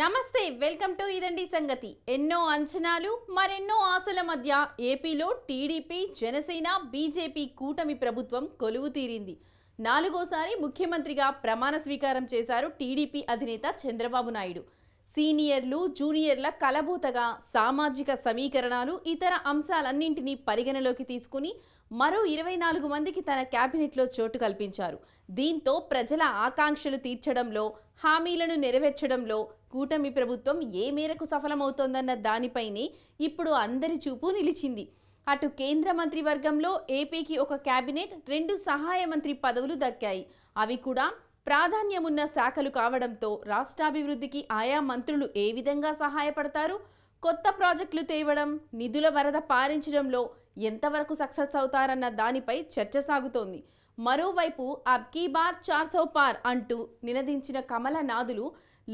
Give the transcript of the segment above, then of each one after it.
నమస్తే welcome to ఇదండి సంగతి ఎన్నో అంచనాలు మరెన్నో ఆశల మధ్య ఏపీలో టీడీపీ జనసేన బీజేపీ కూటమి ప్రభుత్వం కొలువు తీరింది నాలుగోసారి ముఖ్యమంత్రిగా ప్రమాణ స్వీకారం చేశారు టీడీపీ అధినేత చంద్రబాబు నాయుడు సీనియర్లు జూనియర్ల కలబూతగా సామాజిక సమీకరణాలు ఇతర అంశాలన్నింటినీ పరిగణలోకి తీసుకుని మరో ఇరవై నాలుగు మందికి తన కేబినెట్లో చోటు కల్పించారు దీంతో ప్రజల ఆకాంక్షలు తీర్చడంలో హామీలను నెరవేర్చడంలో కూటమి ప్రభుత్వం ఏ మేరకు సఫలమవుతోందన్న దానిపైనే ఇప్పుడు అందరి చూపు నిలిచింది అటు కేంద్ర మంత్రివర్గంలో ఏపీకి ఒక కేబినెట్ రెండు సహాయ మంత్రి పదవులు దక్కాయి అవి కూడా ప్రాధాన్యమున్న శాఖలు కావడంతో రాష్ట్రాభివృద్ధికి ఆయా మంత్రులు ఏ విధంగా సహాయపడతారు కొత్త ప్రాజెక్టులు తేవడం నిధుల వరద పారించడంలో ఎంతవరకు సక్సెస్ అవుతారన్న దానిపై చర్చ సాగుతోంది మరోవైపు అబ్ కీ బార్ చార్సో పార్ అంటూ నినదించిన కమల నాదులు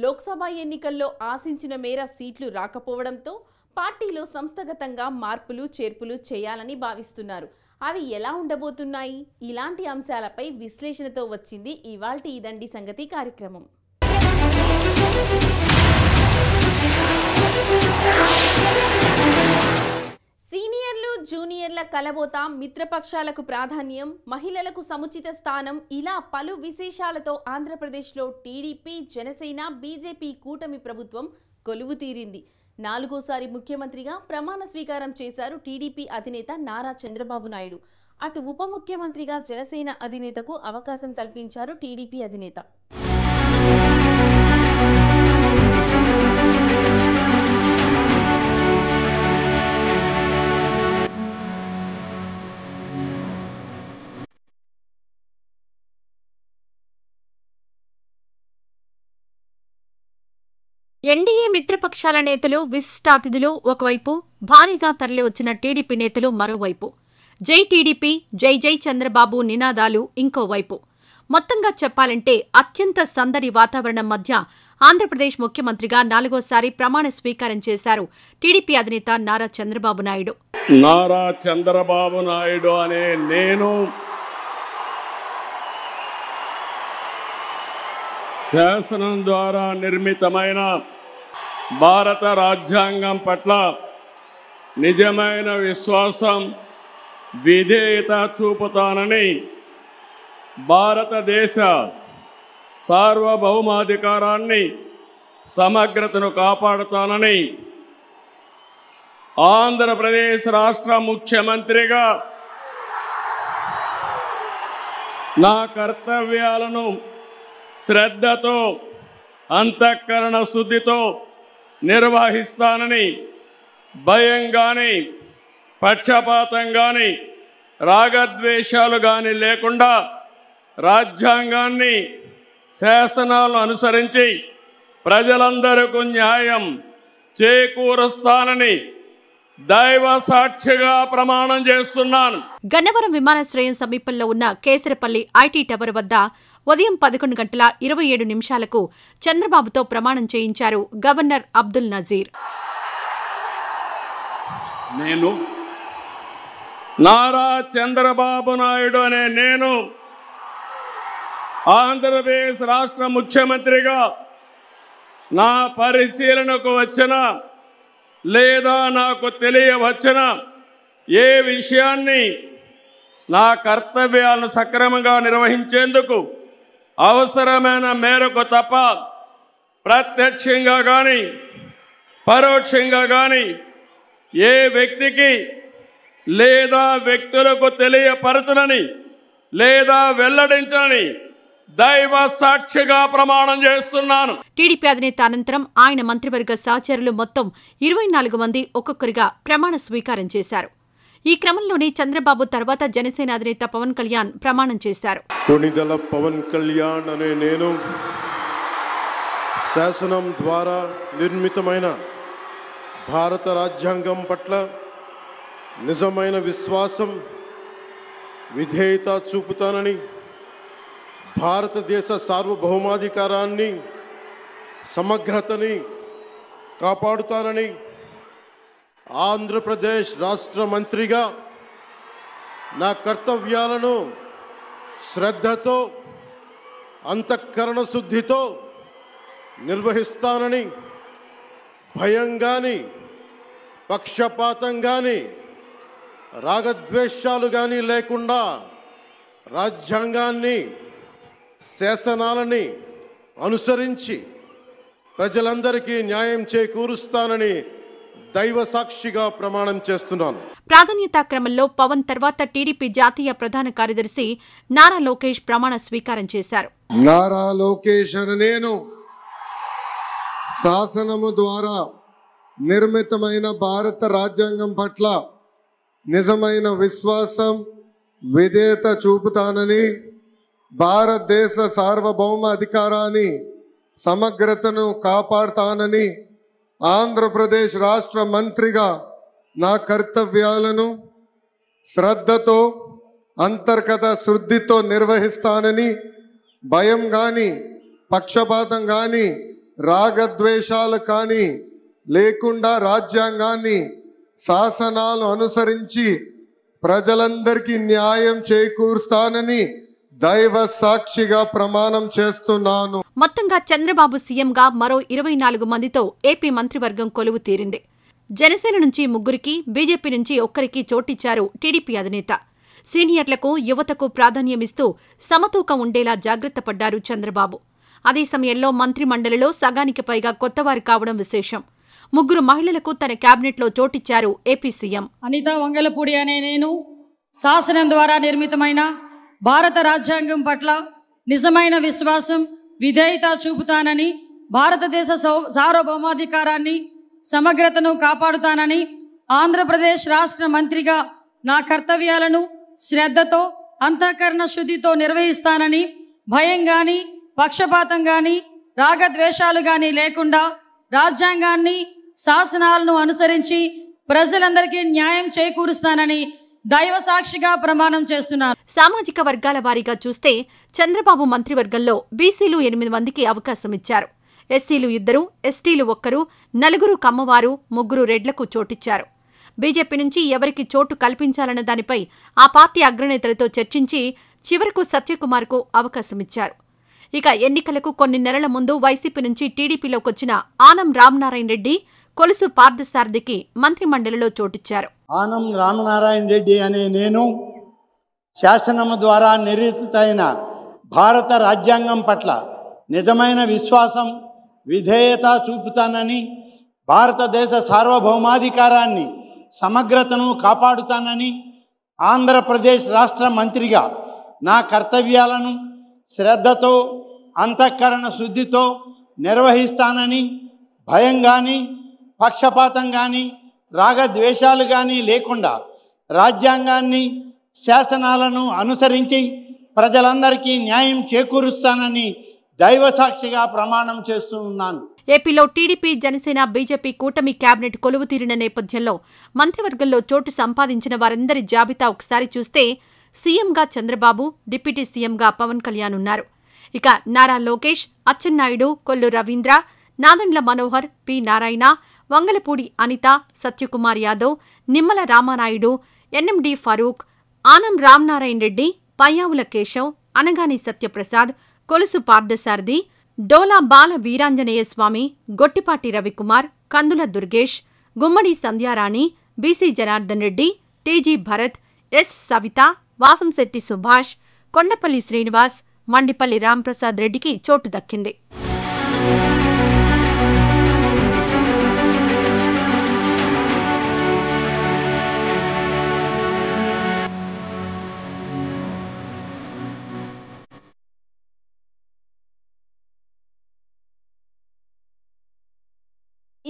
లోక్సభ ఎన్నికల్లో ఆశించిన మేర సీట్లు రాకపోవడంతో పార్టీలో సంస్థగతంగా మార్పులు చేర్పులు చేయాలని భావిస్తున్నారు అవి ఎలా ఉండబోతున్నాయి ఇలాంటి అంశాలపై విశ్లేషణతో వచ్చింది ఇవాల్టి ఇదండి సంగతి కార్యక్రమం సీనియర్లు జూనియర్ల కలబోత మిత్రపక్షాలకు ప్రాధాన్యం మహిళలకు సముచిత స్థానం ఇలా పలు విశేషాలతో ఆంధ్రప్రదేశ్లో టీడీపీ జనసేన బీజేపీ కూటమి ప్రభుత్వం కొలువు తీరింది నాలుగోసారి ముఖ్యమంత్రిగా ప్రమాణ స్వీకారం చేశారు టీడీపీ అధినేత నారా చంద్రబాబు నాయుడు అటు ఉప ముఖ్యమంత్రిగా జనసేన అధినేతకు అవకాశం కల్పించారు టీడీపీ అధినేత మిత్రపక్షాల నేతలు విశిష్టాతిథులు ఒకవైపు భారీగా తరలివచ్చిన టీడీపీ నేతలు మరోవైపు జై టీడీపీ జై జై చంద్రబాబు నినాదాలు ఇంకోవైపు మొత్తంగా చెప్పాలంటే అత్యంత సందడి వాతావరణం మధ్య ఆంధ్రప్రదేశ్ ముఖ్యమంత్రిగా నాలుగోసారి ప్రమాణ స్వీకారం చేశారు టీడీపీ అధినేత నారా చంద్రబాబు నాయుడు నారా చంద్రబాబు నాయుడు అనే నేను శాసనం ద్వారా నిర్మితమైన భారత రాజ్యాంగం పట్ల నిజమైన విశ్వాసం విధేయత చూపుతానని భారతదేశ సార్వభౌమాధికారాన్ని సమగ్రతను కాపాడుతానని ఆంధ్రప్రదేశ్ రాష్ట్ర ముఖ్యమంత్రిగా నా కర్తవ్యాలను శ్రద్ధతో అంతఃకరణ శుద్ధితో నిర్వహిస్తానని భయం కానీ పక్షపాతం కానీ రాగద్వేషాలు కానీ లేకుండా రాజ్యాంగాన్ని శాసనాలను అనుసరించి ప్రజలందరకు న్యాయం చేకూరుస్తానని దైవ సాక్షిగా ప్రమాణం చేస్తున్నాను గన్నవరం విమానాశ్రయం సమీపంలో ఉన్న కేసరపల్లి ఐటీ టవర్ వద్ద ఉదయం పదకొండు గంటల ఇరవై ఏడు నిమిషాలకు చంద్రబాబుతో ప్రమాణం చేయించారు గవర్నర్ అబ్దుల్ నజీర్ నేను నారా చంద్రబాబు నాయుడు అనే నేను ఆంధ్రప్రదేశ్ రాష్ట్ర ముఖ్యమంత్రిగా నా పరిశీలనకు వచ్చిన లేదా నాకు తెలియవచ్చిన ఏ విషయాన్ని నా కర్తవ్యాలను సక్రమంగా నిర్వహించేందుకు అవసరమైన మేరకు తప్ప ప్రత్యక్షంగా కానీ పరోక్షంగా కానీ ఏ వ్యక్తికి లేదా వ్యక్తులకు తెలియపరచనని లేదా వెల్లడించని దైవ సాక్షిగా ప్రమాణం చేస్తున్నాను టీడీపీ అధినేత అనంతరం ఆయన మంత్రివర్గ సహచరులు మొత్తం ఇరవై నాలుగు మంది ఒక్కొక్కరిగా ప్రమాణ స్వీకారం చేశారు ఈ క్రమంలోనే చంద్రబాబు తర్వాత జనసేన అధినేత పవన్ కళ్యాణ్ ప్రమాణం చేశారు పవన్ కళ్యాణ్ అనే నేను శాసనం ద్వారా నిర్మితమైన భారత రాజ్యాంగం పట్ల నిజమైన విశ్వాసం విధేయత చూపుతానని భారతదేశ సార్వభౌమాధికారాన్ని సమగ్రతని కాపాడుతానని ఆంధ్రప్రదేశ్ రాష్ట్ర మంత్రిగా నా కర్తవ్యాలను శ్రద్ధతో అంతఃకరణ శుద్ధితో నిర్వహిస్తానని భయం కానీ పక్షపాతం కానీ రాగద్వేషాలు కానీ లేకుండా రాజ్యాంగాన్ని శాసనాలని అనుసరించి ప్రజలందరికీ న్యాయం చేకూరుస్తానని దైవ సాక్షిగా ప్రమాణం చేస్తున్నాను ప్రాధాన్యతా క్రమంలో పవన్ తర్వాత టీడీపీ జాతీయ ప్రధాన కార్యదర్శి నారా లోకేష్ ప్రమాణ స్వీకారం చేశారు నారా లోకేష్ అని నేను శాసనము ద్వారా నిర్మితమైన భారత రాజ్యాంగం పట్ల నిజమైన విశ్వాసం విధేయత చూపుతానని భారతదేశ సార్వభౌమ అధికారాన్ని సమగ్రతను కాపాడుతానని ఆంధ్రప్రదేశ్ రాష్ట్ర మంత్రిగా నా కర్తవ్యాలను శ్రద్ధతో అంతర్గత శుద్ధితో నిర్వహిస్తానని భయం కానీ పక్షపాతం కానీ రాగద్వేషాలు కానీ లేకుండా రాజ్యాంగాన్ని శాసనాలు అనుసరించి ప్రజలందరికీ న్యాయం చేకూరుస్తానని దైవ సాక్షిగా ప్రమాణం చేస్తున్నాను మొత్తంగా చంద్రబాబు సీఎంగా మరో ఇరవై నాలుగు మందితో ఏపీ మంత్రివర్గం కొలువు తీరింది జనసేన నుంచి ముగ్గురికి బీజేపీ నుంచి ఒక్కరికి చోటిచ్చారు టీడీపీ అధినేత సీనియర్లకు యువతకు ప్రాధాన్యమిస్తూ సమతూకం ఉండేలా జాగ్రత్త పడ్డారు చంద్రబాబు అదే సమయంలో మంత్రిమండలిలో సగానికి పైగా కొత్తవారు కావడం విశేషం ముగ్గురు మహిళలకు తన కేబినెట్లో చోటిచ్చారు ఏపీ సీఎం అనితా వంగలపూడి అనే నేను శాసనం ద్వారా నిర్మితమైన భారత రాజ్యాంగం పట్ల నిజమైన విశ్వాసం విధేయత చూపుతానని భారతదేశ సౌ సార్వభౌమాధికారాన్ని సమగ్రతను కాపాడుతానని ఆంధ్రప్రదేశ్ రాష్ట్ర మంత్రిగా నా కర్తవ్యాలను శ్రద్ధతో అంతఃకరణ శుద్ధితో నిర్వహిస్తానని భయం కానీ పక్షపాతం కానీ రాగద్వేషాలు కానీ లేకుండా రాజ్యాంగాన్ని శాసనాలను అనుసరించి ప్రజలందరికీ న్యాయం చేకూరుస్తానని దైవ సాక్షిగా ప్రమాణం చేస్తున్నాను సామాజిక వర్గాల వారీగా చూస్తే చంద్రబాబు మంత్రివర్గంలో బీసీలు ఎనిమిది మందికి అవకాశం ఇచ్చారు ఎస్సీలు ఇద్దరు ఎస్టీలు ఒక్కరు నలుగురు కమ్మవారు ముగ్గురు రెడ్లకు చోటిచ్చారు బీజేపీ నుంచి ఎవరికి చోటు కల్పించాలన్న దానిపై ఆ పార్టీ అగ్రనేతలతో చర్చించి చివరకు సత్యకుమార్కు అవకాశమిచ్చారు ఇక ఎన్నికలకు కొన్ని నెలల ముందు వైసీపీ నుంచి టీడీపీలోకి వచ్చిన ఆనం రామనారాయణ రెడ్డి కొలుసు పార్థసారథికి మంత్రిమండలిలో చోటిచ్చారు ఆనం రామనారాయణ రెడ్డి అనే నేను శాసనము ద్వారా నిరూపితైన భారత రాజ్యాంగం పట్ల నిజమైన విశ్వాసం విధేయత చూపుతానని భారతదేశ సార్వభౌమాధికారాన్ని సమగ్రతను కాపాడుతానని ఆంధ్రప్రదేశ్ రాష్ట్ర మంత్రిగా నా కర్తవ్యాలను శ్రద్ధతో అంతఃకరణ శుద్ధితో నిర్వహిస్తానని భయం కానీ పక్షపాతం కానీ రాగద్వేషాలు కానీ లేకుండా రాజ్యాంగాన్ని శాసనాలను అనుసరించి ప్రజలందరికీ న్యాయం చేకూరుస్తానని దైవ సాక్షిగా ప్రమాణం చేస్తూ ఉన్నాను ఏపీలో టీడీపీ జనసేన బీజేపీ కూటమి కేబినెట్ కొలువు తీరిన నేపథ్యంలో మంత్రివర్గంలో చోటు సంపాదించిన వారందరి జాబితా ఒకసారి చూస్తే సీఎంగా చంద్రబాబు డిప్యూటీ సీఎంగా పవన్ కళ్యాణ్ ఉన్నారు ఇక Nara Lokesh Atchannaidu Kollu Ravindra Nadendla Manohar P Narayana Vangalapudi Anitha Satyakumar Yadav Nimmala Ramanaidu NMD Farooq Anam Ramnarayana Reddy Payyavula Keshav Anagani Satyaprasad Kolusu Parthasarathy Dola Bala Veeranjaneya Swamy Gottipati Ravikumar Kandula Durgesh Gummadi Sandhyarani BC Janardhan Reddy TG Bharath S Savitha Vasamsetti Subhash Kondapalli Srinivas Mandipalli Ramprasad రెడ్డికి చోటు దక్కింది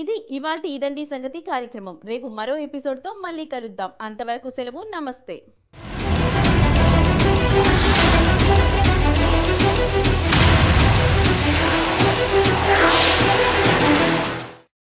ఇది ఇవాటి ఇదండి సంగతి కార్యక్రమం రేపు మరో ఎపిసోడ్తో మళ్ళీ కలుద్దాం అంతవరకు సెలవు నమస్తే